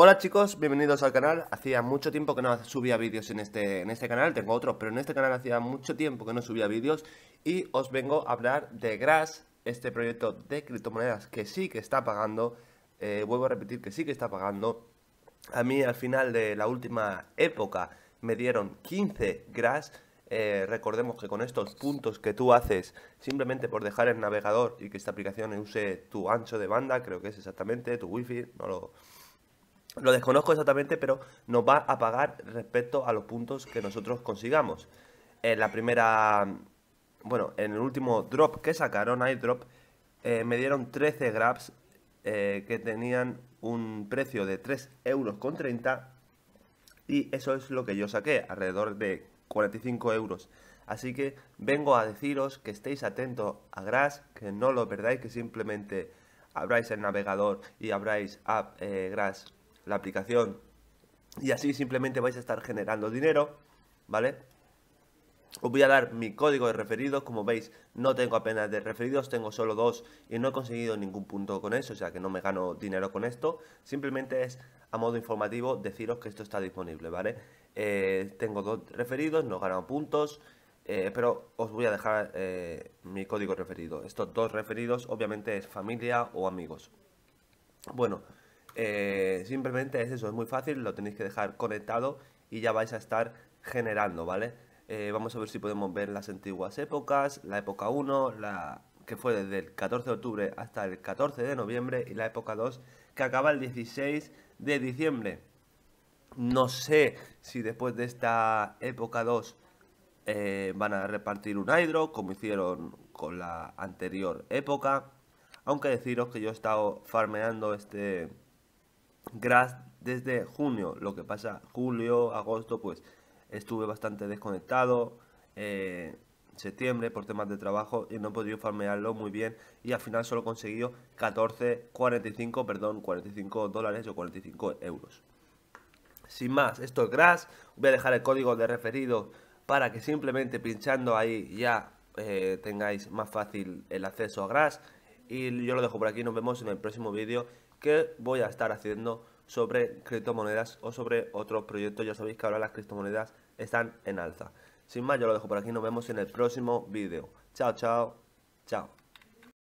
Hola chicos, bienvenidos al canal. Hacía mucho tiempo que no subía vídeos en este, en este canal, tengo otros, pero en este canal hacía mucho tiempo que no subía vídeos y os vengo a hablar de Grass, este proyecto de criptomonedas que sí que está pagando, eh, vuelvo a repetir que sí que está pagando. A mí al final de la última época me dieron 15 Grass, eh, recordemos que con estos puntos que tú haces simplemente por dejar el navegador y que esta aplicación use tu ancho de banda, creo que es exactamente, tu wifi, no lo lo desconozco exactamente, pero nos va a pagar respecto a los puntos que nosotros consigamos. En la primera, bueno, en el último drop que sacaron, airdrop, eh, me dieron 13 grabs eh, que tenían un precio de 3,30 euros y eso es lo que yo saqué, alrededor de 45 euros. Así que vengo a deciros que estéis atentos a Grass, que no lo perdáis, que simplemente abráis el navegador y abráis app eh, Grass la aplicación y así simplemente vais a estar generando dinero, ¿vale? Os voy a dar mi código de referidos, como veis no tengo apenas de referidos, tengo solo dos y no he conseguido ningún punto con eso, o sea que no me gano dinero con esto, simplemente es a modo informativo deciros que esto está disponible, ¿vale? Eh, tengo dos referidos, no ganado puntos, eh, pero os voy a dejar eh, mi código referido. Estos dos referidos obviamente es familia o amigos. Bueno, eh, simplemente es eso, es muy fácil, lo tenéis que dejar conectado y ya vais a estar generando, ¿vale? Eh, vamos a ver si podemos ver las antiguas épocas, la época 1, que fue desde el 14 de octubre hasta el 14 de noviembre y la época 2 que acaba el 16 de diciembre. No sé si después de esta época 2 eh, van a repartir un hydro como hicieron con la anterior época. Aunque deciros que yo he estado farmeando este, Grass desde junio. Lo que pasa, julio, agosto, pues estuve bastante desconectado. Eh, septiembre por temas de trabajo y no he podido farmearlo muy bien y al final solo he conseguido 14, 45, perdón, 45 dólares o 45 euros. Sin más, esto es Grass, voy a dejar el código de referido para que simplemente pinchando ahí ya eh, tengáis más fácil el acceso a Grass y yo lo dejo por aquí, nos vemos en el próximo vídeo que voy a estar haciendo sobre criptomonedas o sobre otros proyectos. Ya sabéis que ahora las criptomonedas están en alza. Sin más, yo lo dejo por aquí. Nos vemos en el próximo vídeo. Chao, chao. Chao.